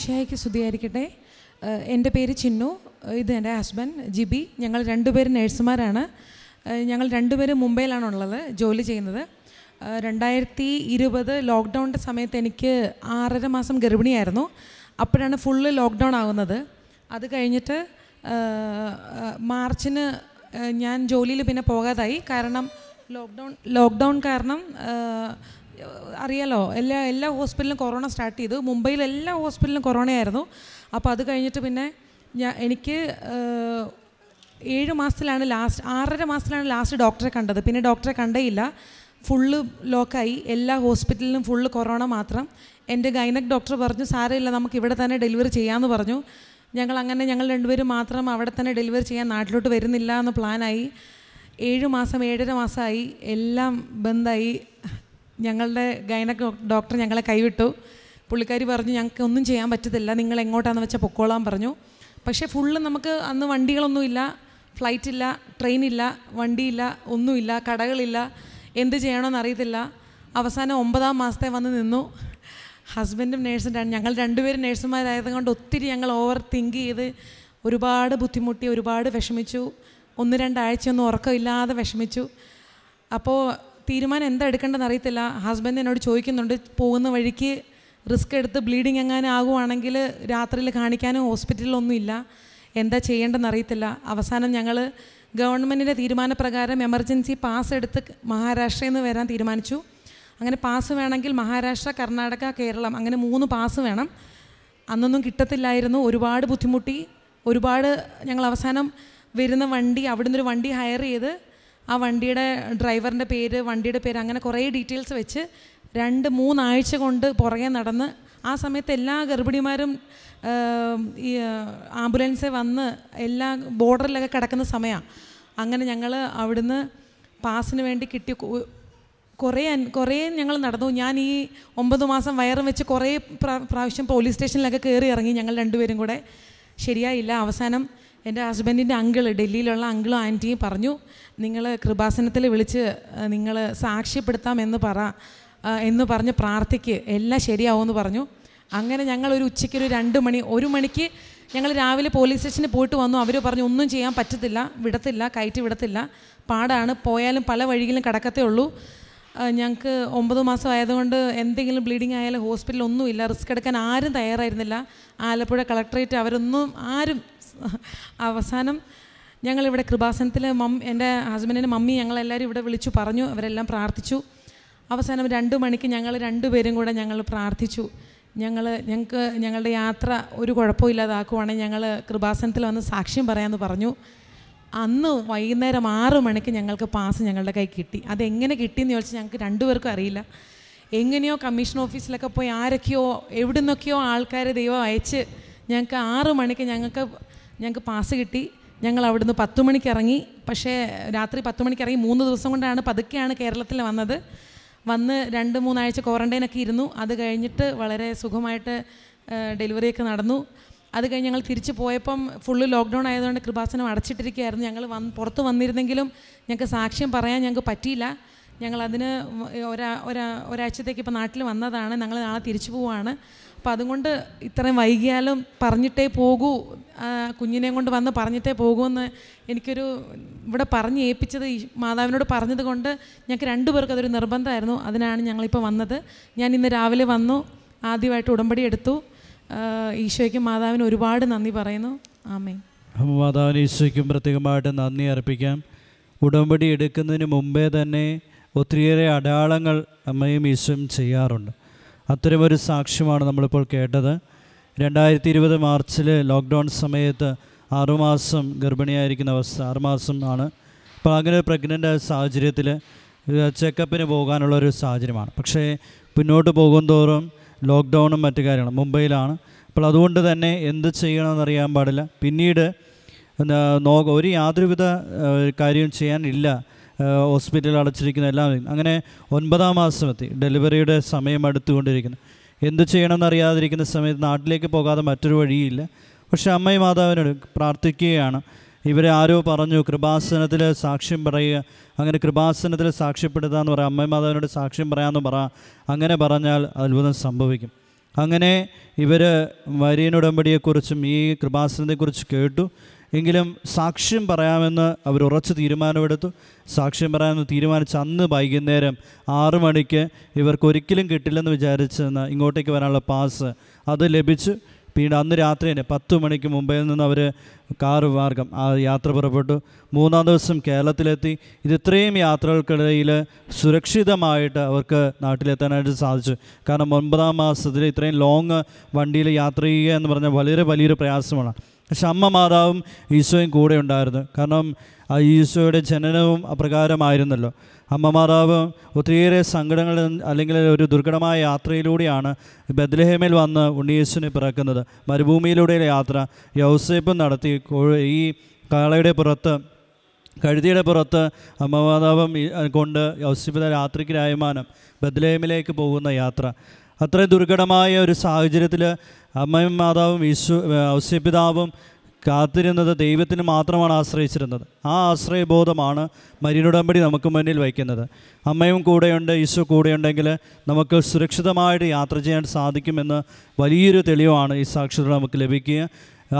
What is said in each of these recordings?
ഈശോയ്ക്ക് സ്തുതിയായിരിക്കട്ടെ എൻ്റെ പേര് ചിന്നു ഇത് എൻ്റെ ഹസ്ബൻഡ് ജിബി ഞങ്ങൾ രണ്ടുപേരും നേഴ്സുമാരാണ് ഞങ്ങൾ രണ്ടുപേരും ഉള്ളത് ജോലി ചെയ്യുന്നത് രണ്ടായിരത്തി ഇരുപത് ലോക്ക്ഡൗണിൻ്റെ സമയത്ത് എനിക്ക് ആറര മാസം ഗർഭിണിയായിരുന്നു അപ്പോഴാണ് ഫുള്ള് ലോക്ക്ഡൗൺ ആകുന്നത് അത് കഴിഞ്ഞിട്ട് മാർച്ചിന് ഞാൻ ജോലിയിൽ പിന്നെ പോകാതായി കാരണം ലോക്ക്ഡൗൺ ലോക്ക്ഡൗൺ കാരണം അറിയാലോ എല്ലാ എല്ലാ ഹോസ്പിറ്റലിലും കൊറോണ സ്റ്റാർട്ട് ചെയ്തു മുംബൈയിൽ എല്ലാ ഹോസ്പിറ്റലിലും കൊറോണയായിരുന്നു അപ്പോൾ അത് കഴിഞ്ഞിട്ട് പിന്നെ ഞാൻ എനിക്ക് ഏഴ് മാസത്തിലാണ് ലാസ്റ്റ് ആറര മാസത്തിലാണ് ലാസ്റ്റ് ഡോക്ടറെ കണ്ടത് പിന്നെ ഡോക്ടറെ കണ്ടേയില്ല ഫുള്ള് ലോക്കായി എല്ലാ ഹോസ്പിറ്റലിലും ഫുള്ള് കൊറോണ മാത്രം എൻ്റെ ഗൈനക് ഡോക്ടർ പറഞ്ഞു സാരമില്ല നമുക്ക് ഇവിടെ തന്നെ ഡെലിവറി ചെയ്യാമെന്ന് പറഞ്ഞു ഞങ്ങൾ അങ്ങനെ ഞങ്ങൾ രണ്ടുപേരും മാത്രം അവിടെ തന്നെ ഡെലിവറി ചെയ്യാൻ നാട്ടിലോട്ട് വരുന്നില്ല എന്ന് പ്ലാനായി ഏഴ് മാസം ഏഴര മാസമായി എല്ലാം ബന്ധായി ഞങ്ങളുടെ ഗൈന ഡോക്ടർ ഞങ്ങളെ കൈവിട്ടു പുള്ളിക്കാരി പറഞ്ഞു ഞങ്ങൾക്ക് ഒന്നും ചെയ്യാൻ പറ്റത്തില്ല നിങ്ങൾ എങ്ങോട്ടാണെന്ന് വെച്ചാൽ പൊക്കോളാൻ പറഞ്ഞു പക്ഷേ ഫുള്ള് നമുക്ക് അന്ന് വണ്ടികളൊന്നുമില്ല ഫ്ലൈറ്റ് ഇല്ല ട്രെയിൻ ഇല്ല വണ്ടിയില്ല ഒന്നുമില്ല കടകളില്ല എന്ത് ചെയ്യണമെന്ന് അറിയത്തില്ല അവസാനം ഒമ്പതാം മാസത്തെ വന്ന് നിന്നു ഹസ്ബൻഡും നേഴ്സും ഞങ്ങൾ രണ്ടുപേരും കൊണ്ട് ഒത്തിരി ഞങ്ങൾ ഓവർ തിങ്ക് ചെയ്ത് ഒരുപാട് ബുദ്ധിമുട്ടി ഒരുപാട് വിഷമിച്ചു ഒന്ന് രണ്ടാഴ്ചയൊന്നും ഉറക്കമില്ലാതെ വിഷമിച്ചു അപ്പോൾ തീരുമാനം എന്താ എടുക്കേണ്ടതെന്ന് അറിയത്തില്ല ഹസ്ബൻഡ് എന്നോട് ചോദിക്കുന്നുണ്ട് പോകുന്ന വഴിക്ക് റിസ്ക് എടുത്ത് ബ്ലീഡിങ് എങ്ങാനും ആകുവാണെങ്കിൽ രാത്രിയിൽ കാണിക്കാനും ഇല്ല എന്താ ചെയ്യേണ്ടതെന്ന് അറിയത്തില്ല അവസാനം ഞങ്ങൾ ഗവൺമെൻറ്റിൻ്റെ തീരുമാനപ്രകാരം എമർജൻസി പാസ് എടുത്ത് മഹാരാഷ്ട്രയിൽ നിന്ന് വരാൻ തീരുമാനിച്ചു അങ്ങനെ പാസ് വേണമെങ്കിൽ മഹാരാഷ്ട്ര കർണാടക കേരളം അങ്ങനെ മൂന്ന് പാസ് വേണം അന്നൊന്നും കിട്ടത്തില്ലായിരുന്നു ഒരുപാട് ബുദ്ധിമുട്ടി ഒരുപാട് ഞങ്ങൾ അവസാനം വരുന്ന വണ്ടി അവിടുന്ന് ഒരു വണ്ടി ഹയർ ചെയ്ത് ആ വണ്ടിയുടെ ഡ്രൈവറിൻ്റെ പേര് വണ്ടിയുടെ പേര് അങ്ങനെ കുറേ ഡീറ്റെയിൽസ് വെച്ച് രണ്ട് മൂന്നാഴ്ച കൊണ്ട് പുറകെ നടന്ന് ആ സമയത്ത് എല്ലാ ഗർഭിണിമാരും ഈ ആംബുലൻസ് വന്ന് എല്ലാ ബോർഡറിലൊക്കെ കിടക്കുന്ന സമയമാണ് അങ്ങനെ ഞങ്ങൾ അവിടുന്ന് പാസിന് വേണ്ടി കിട്ടി കുറേ കുറേ ഞങ്ങൾ നടന്നു ഞാൻ ഈ ഒമ്പത് മാസം വയറും വെച്ച് കുറേ പ്രാവശ്യം പോലീസ് സ്റ്റേഷനിലൊക്കെ കയറി ഇറങ്ങി ഞങ്ങൾ രണ്ടുപേരും കൂടെ ശരിയായില്ല അവസാനം എൻ്റെ ഹസ്ബൻഡിൻ്റെ അങ്കിൾ ഡൽഹിയിലുള്ള അങ്കിളും ആൻറ്റിയും പറഞ്ഞു നിങ്ങൾ കൃപാസനത്തിൽ വിളിച്ച് നിങ്ങൾ സാക്ഷ്യപ്പെടുത്താമെന്ന് പറ എന്ന് പറഞ്ഞ് പ്രാർത്ഥിക്ക് എല്ലാം ശരിയാവുമെന്ന് പറഞ്ഞു അങ്ങനെ ഞങ്ങൾ ഒരു ഉച്ചയ്ക്ക് ഒരു രണ്ട് മണി ഒരു മണിക്ക് ഞങ്ങൾ രാവിലെ പോലീസ് സ്റ്റേഷനിൽ പോയിട്ട് വന്നു അവർ പറഞ്ഞു ഒന്നും ചെയ്യാൻ പറ്റത്തില്ല വിടത്തില്ല കയറ്റി വിടത്തില്ല പാടാണ് പോയാലും പല വഴിയിലും കിടക്കത്തേ ഉള്ളൂ ഞങ്ങൾക്ക് ഒമ്പത് മാസം ആയതുകൊണ്ട് എന്തെങ്കിലും ബ്ലീഡിങ് ആയാലും ഒന്നുമില്ല റിസ്ക് എടുക്കാൻ ആരും തയ്യാറായിരുന്നില്ല ആലപ്പുഴ കളക്ടറേറ്റ് അവരൊന്നും ആരും അവസാനം ഞങ്ങളിവിടെ കൃപാസനത്തിൽ മം എൻ്റെ ഹസ്ബൻഡിൻ്റെ മമ്മി ഞങ്ങളെല്ലാവരും ഇവിടെ വിളിച്ചു പറഞ്ഞു അവരെല്ലാം പ്രാർത്ഥിച്ചു അവസാനം രണ്ട് മണിക്ക് ഞങ്ങൾ രണ്ടുപേരും കൂടെ ഞങ്ങൾ പ്രാർത്ഥിച്ചു ഞങ്ങൾ ഞങ്ങൾക്ക് ഞങ്ങളുടെ യാത്ര ഒരു കുഴപ്പമില്ലാതാക്കുവാണെങ്കിൽ ഞങ്ങൾ കൃപാസനത്തിൽ വന്ന് സാക്ഷ്യം പറയാമെന്ന് പറഞ്ഞു അന്ന് വൈകുന്നേരം ആറ് മണിക്ക് ഞങ്ങൾക്ക് പാസ് ഞങ്ങളുടെ കൈ കിട്ടി അതെങ്ങനെ കിട്ടിയെന്ന് ചോദിച്ചാൽ ഞങ്ങൾക്ക് രണ്ടുപേർക്കും അറിയില്ല എങ്ങനെയോ കമ്മീഷൻ ഓഫീസിലൊക്കെ പോയി ആരൊക്കെയോ എവിടുന്നൊക്കെയോ ആൾക്കാരെ ദൈവം അയച്ച് ഞങ്ങൾക്ക് ആറ് മണിക്ക് ഞങ്ങൾക്ക് ഞങ്ങൾക്ക് പാസ് കിട്ടി ഞങ്ങൾ അവിടുന്ന് പത്ത് മണിക്ക് ഇറങ്ങി പക്ഷേ രാത്രി പത്ത് മണിക്ക് ഇറങ്ങി മൂന്ന് ദിവസം കൊണ്ടാണ് പതുക്കെയാണ് കേരളത്തിൽ വന്നത് വന്ന് രണ്ട് മൂന്നാഴ്ച ക്വാറൻറ്റൈനൊക്കെ ഇരുന്നു അത് കഴിഞ്ഞിട്ട് വളരെ സുഖമായിട്ട് ഡെലിവറിയൊക്കെ നടന്നു അത് കഴിഞ്ഞ് ഞങ്ങൾ തിരിച്ചു പോയപ്പം ഫുള്ള് ലോക്ക്ഡൗൺ ആയതുകൊണ്ട് കൃപാസനം അടച്ചിട്ടിരിക്കുകയായിരുന്നു ഞങ്ങൾ വന്ന് പുറത്ത് വന്നിരുന്നെങ്കിലും ഞങ്ങൾക്ക് സാക്ഷ്യം പറയാൻ ഞങ്ങൾക്ക് പറ്റിയില്ല ഞങ്ങൾ ഒരാ ഒരാ ഒരാഴ്ചത്തേക്ക് ഇപ്പോൾ നാട്ടിൽ വന്നതാണ് ഞങ്ങൾ നാളെ തിരിച്ചു പോവുകയാണ് അപ്പോൾ അതുകൊണ്ട് ഇത്രയും വൈകിയാലും പറഞ്ഞിട്ടേ പോകൂ കുഞ്ഞിനെയും കൊണ്ട് വന്ന് പറഞ്ഞിട്ടേ പോകുമെന്ന് എനിക്കൊരു ഇവിടെ പറഞ്ഞ് ഏൽപ്പിച്ചത് ഈ മാതാവിനോട് പറഞ്ഞത് കൊണ്ട് ഞങ്ങൾക്ക് രണ്ടുപേർക്ക് അതൊരു നിർബന്ധമായിരുന്നു അതിനാണ് ഞങ്ങളിപ്പോൾ വന്നത് ഞാൻ ഇന്ന് രാവിലെ വന്നു ആദ്യമായിട്ട് ഉടമ്പടി എടുത്തു ഈശോയ്ക്കും മാതാവിന് ഒരുപാട് നന്ദി പറയുന്നു ആമേ അപ്പോൾ മാതാവിന് ഈശോയ്ക്കും പ്രത്യേകമായിട്ട് നന്ദി അർപ്പിക്കാം ഉടമ്പടി എടുക്കുന്നതിന് മുമ്പേ തന്നെ ഒത്തിരിയേറെ അടയാളങ്ങൾ അമ്മയും ഈശോയും ചെയ്യാറുണ്ട് അത്തരമൊരു സാക്ഷ്യമാണ് നമ്മളിപ്പോൾ കേട്ടത് രണ്ടായിരത്തി ഇരുപത് മാർച്ചിൽ ലോക്ക്ഡൗൺ സമയത്ത് ആറുമാസം ഗർഭിണിയായിരിക്കുന്ന അവസ്ഥ ആറുമാസം ആണ് അപ്പോൾ അങ്ങനെ പ്രഗ്നൻ്റ് ആയ സാഹചര്യത്തിൽ ചെക്കപ്പിന് പോകാനുള്ളൊരു സാഹചര്യമാണ് പക്ഷേ പിന്നോട്ട് പോകും തോറും ലോക്ക്ഡൗണും മറ്റു കാര്യങ്ങളും മുംബൈയിലാണ് അപ്പോൾ അതുകൊണ്ട് തന്നെ എന്ത് ചെയ്യണമെന്നറിയാൻ പാടില്ല പിന്നീട് ഒരു യാതൊരുവിധ കാര്യവും ചെയ്യാനില്ല ഹോസ്പിറ്റലിൽ അടച്ചിരിക്കുന്ന എല്ലാം അങ്ങനെ ഒൻപതാം മാസം എത്തി ഡെലിവറിയുടെ സമയം അടുത്തുകൊണ്ടിരിക്കുന്നു എന്ത് ചെയ്യണമെന്ന് അറിയാതിരിക്കുന്ന സമയത്ത് നാട്ടിലേക്ക് പോകാതെ മറ്റൊരു വഴിയില്ല പക്ഷേ അമ്മ മാതാവിനോട് പ്രാർത്ഥിക്കുകയാണ് ഇവരെ ആരോ പറഞ്ഞു കൃപാസനത്തിൽ സാക്ഷ്യം പറയുക അങ്ങനെ കൃപാസനത്തിൽ സാക്ഷ്യപ്പെടുത്തുക എന്ന് പറയാം അമ്മ മാതാവിനോട് സാക്ഷ്യം പറയാമെന്ന് പറ അങ്ങനെ പറഞ്ഞാൽ അത്ഭുതം സംഭവിക്കും അങ്ങനെ ഇവർ വരിയനുടമ്പടിയെക്കുറിച്ചും ഈ കൃപാസനത്തെക്കുറിച്ച് കേട്ടു എങ്കിലും സാക്ഷ്യം പറയാമെന്ന് അവർ ഉറച്ച് തീരുമാനമെടുത്തു സാക്ഷ്യം പറയാമെന്ന് തീരുമാനിച്ച് അന്ന് വൈകുന്നേരം ആറു മണിക്ക് ഇവർക്ക് ഒരിക്കലും കിട്ടില്ലെന്ന് വിചാരിച്ചെന്ന് ഇങ്ങോട്ടേക്ക് വരാനുള്ള പാസ് അത് ലഭിച്ചു പിന്നീട് അന്ന് രാത്രി തന്നെ പത്ത് മണിക്ക് മുംബൈയിൽ നിന്ന് അവർ കാർ മാർഗം ആ യാത്ര പുറപ്പെട്ടു മൂന്നാം ദിവസം കേരളത്തിലെത്തി ഇത് ഇത്രയും യാത്രകൾക്കിടയിൽ സുരക്ഷിതമായിട്ട് അവർക്ക് നാട്ടിലെത്താനായിട്ട് സാധിച്ചു കാരണം ഒൻപതാം മാസത്തിൽ ഇത്രയും ലോങ് വണ്ടിയിൽ യാത്ര ചെയ്യുക എന്ന് പറഞ്ഞാൽ വളരെ വലിയൊരു പ്രയാസമാണ് പക്ഷെ അമ്മ മാതാവും ഈശോയും കൂടെ ഉണ്ടായിരുന്നു കാരണം ആ ഈശോയുടെ ജനനവും അപ്രകാരമായിരുന്നല്ലോ അമ്മ മാതാവ് ഒത്തിരിയേറെ സങ്കടങ്ങൾ അല്ലെങ്കിൽ ഒരു ദുർഘടമായ യാത്രയിലൂടെയാണ് ബദ്ലഹേമിൽ വന്ന് ഉണ്ണിയേശുവിനെ പിറക്കുന്നത് മരുഭൂമിയിലൂടെയുള്ള യാത്ര യൗസേപ്പും നടത്തി ഈ കാളയുടെ പുറത്ത് കഴുതിയുടെ പുറത്ത് മാതാവും കൊണ്ട് യൗസേപ്പിൻ്റെ രാത്രിക്ക് രായമാനം ബദ്ലഹേമിലേക്ക് പോകുന്ന യാത്ര അത്ര ദുർഘടമായ ഒരു സാഹചര്യത്തിൽ അമ്മയും മാതാവും യേശു ഔസ്യപിതാവും കാത്തിരുന്നത് ദൈവത്തിന് മാത്രമാണ് ആശ്രയിച്ചിരുന്നത് ആ ആശ്രയബോധമാണ് മരിനുടമ്പടി നമുക്ക് മുന്നിൽ വയ്ക്കുന്നത് അമ്മയും കൂടെയുണ്ട് ഈശോ കൂടെയുണ്ടെങ്കിൽ നമുക്ക് സുരക്ഷിതമായിട്ട് യാത്ര ചെയ്യാൻ സാധിക്കുമെന്ന് വലിയൊരു തെളിവാണ് ഈ സാക്ഷ്യത നമുക്ക് ലഭിക്കുക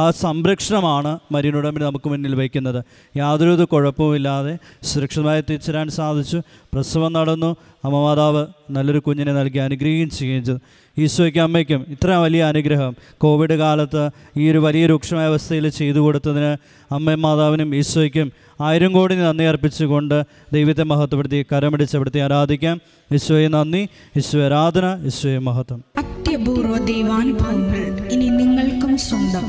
ആ സംരക്ഷണമാണ് മരിയൻ ഉടമ്പിനെ നമുക്ക് മുന്നിൽ വയ്ക്കുന്നത് യാതൊരുവിധ കുഴപ്പവുമില്ലാതെ സുരക്ഷിതമായി തിരിച്ചുവരാൻ സാധിച്ചു പ്രസവം നടന്നു അമ്മമാതാവ് നല്ലൊരു കുഞ്ഞിനെ നൽകി അനുഗ്രഹിക്കുകയും ചെയ്യുകയും ചെയ്തു ഈശോയ്ക്ക് അമ്മയ്ക്കും ഇത്ര വലിയ അനുഗ്രഹം കോവിഡ് കാലത്ത് ഈ ഒരു വലിയ രൂക്ഷമായ അവസ്ഥയിൽ ചെയ്തു കൊടുത്തതിന് അമ്മയും മാതാവിനും ഈശോയ്ക്കും ആയിരം കോടി നന്ദി അർപ്പിച്ചുകൊണ്ട് ദൈവത്തെ മഹത്വപ്പെടുത്തി കരമടിച്ചപ്പെടുത്തി ആരാധിക്കാം ഈശോയെ നന്ദി ഈശോയെ ആരാധന ഈശോയെ മഹത്വം അത്യപൂർവ ദൈവാനുഭവങ്ങൾ ഇനി നിങ്ങൾക്കും സ്വന്തം